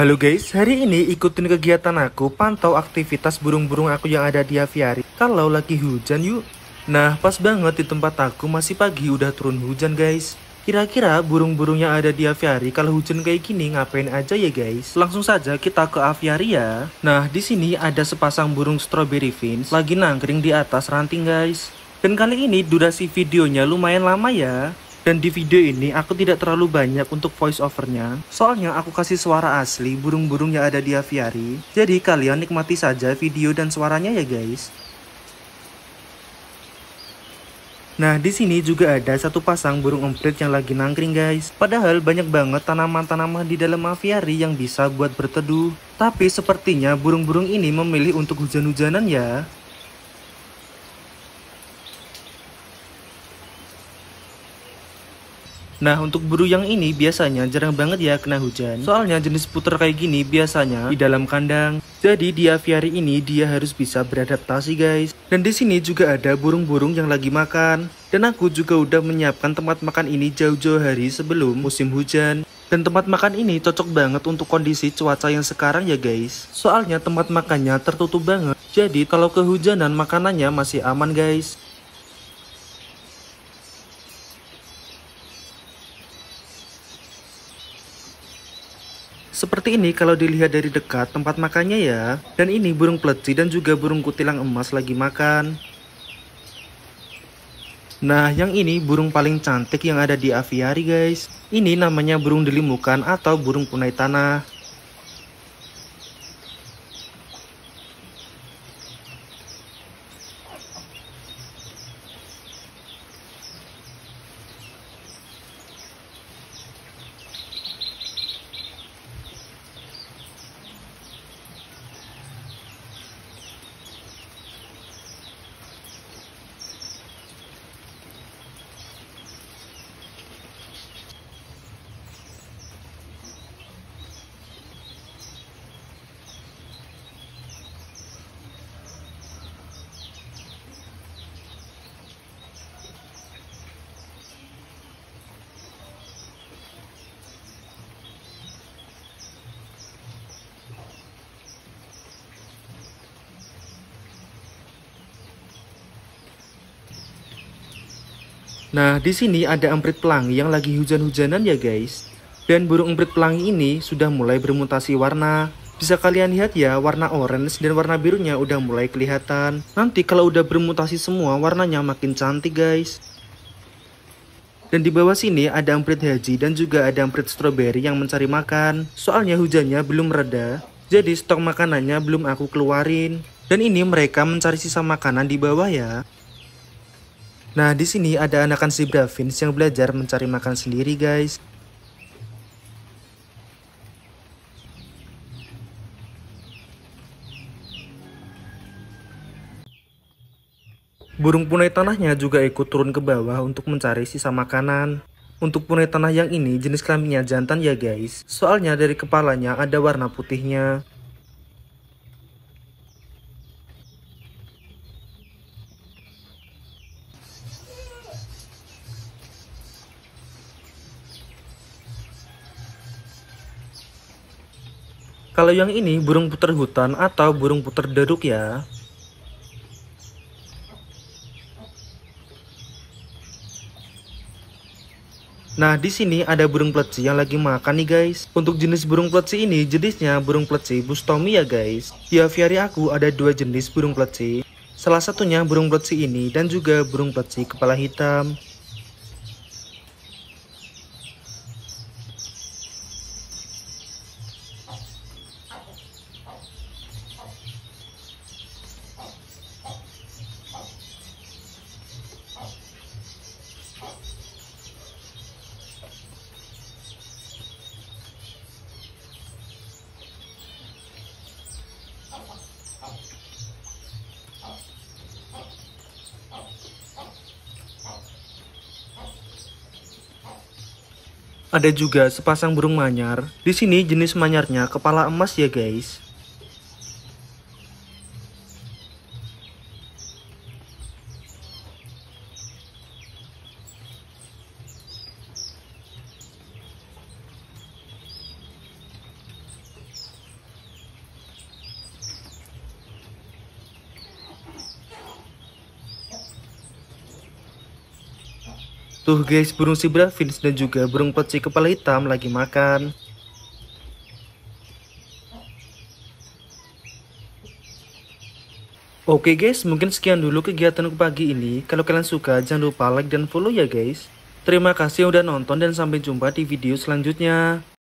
Halo guys, hari ini ikutin kegiatan aku pantau aktivitas burung-burung aku yang ada di aviari kalau lagi hujan yuk. Nah, pas banget di tempat aku masih pagi udah turun hujan guys. Kira-kira burung-burung yang ada di aviari kalau hujan kayak gini ngapain aja ya guys? Langsung saja kita ke aviari ya. Nah, di sini ada sepasang burung strawberry fins lagi nangkring di atas ranting guys. Dan kali ini durasi videonya lumayan lama ya. Dan di video ini aku tidak terlalu banyak untuk voice overnya, soalnya aku kasih suara asli burung-burung yang ada di aviary, Jadi kalian nikmati saja video dan suaranya ya guys. Nah, di sini juga ada satu pasang burung emprit yang lagi nangkring guys. Padahal banyak banget tanaman-tanaman di dalam aviary yang bisa buat berteduh. Tapi sepertinya burung-burung ini memilih untuk hujan-hujanan ya. Nah, untuk buru yang ini biasanya jarang banget ya kena hujan. Soalnya jenis puter kayak gini biasanya di dalam kandang. Jadi di aviary ini dia harus bisa beradaptasi guys. Dan di sini juga ada burung-burung yang lagi makan. Dan aku juga udah menyiapkan tempat makan ini jauh-jauh hari sebelum musim hujan. Dan tempat makan ini cocok banget untuk kondisi cuaca yang sekarang ya guys. Soalnya tempat makannya tertutup banget. Jadi kalau kehujanan makanannya masih aman guys. Seperti ini kalau dilihat dari dekat tempat makannya ya. Dan ini burung pleci dan juga burung kutilang emas lagi makan. Nah, yang ini burung paling cantik yang ada di aviari guys. Ini namanya burung delimukan atau burung punai tanah. Nah, di sini ada emprit pelangi yang lagi hujan-hujanan ya guys. Dan burung emprit pelangi ini sudah mulai bermutasi warna. Bisa kalian lihat ya, warna orange dan warna birunya udah mulai kelihatan. Nanti kalau udah bermutasi semua, warnanya makin cantik guys. Dan di bawah sini ada emprit haji dan juga ada emprit stroberi yang mencari makan. Soalnya hujannya belum reda, jadi stok makanannya belum aku keluarin. Dan ini mereka mencari sisa makanan di bawah ya. Nah, di sini ada anakan zebra fins yang belajar mencari makan sendiri, guys. Burung punai tanahnya juga ikut turun ke bawah untuk mencari sisa makanan. Untuk punai tanah yang ini jenis kelaminnya jantan ya guys, soalnya dari kepalanya ada warna putihnya. Kalau yang ini burung puter hutan atau burung puter deruk ya. Nah, di sini ada burung pleci yang lagi makan nih guys. Untuk jenis burung pleci ini, jenisnya burung pleci bustomi ya guys. Di aviary aku ada dua jenis burung pleci. Salah satunya burung pleci ini dan juga burung pleci kepala hitam. Ada juga sepasang burung manyar. Di sini jenis manyarnya kepala emas ya guys. Tuh guys, burung si finis dan juga burung peci kepala hitam lagi makan. Oke guys, mungkin sekian dulu kegiatanku pagi ini. Kalau kalian suka, jangan lupa like dan follow ya guys. Terima kasih udah nonton dan sampai jumpa di video selanjutnya.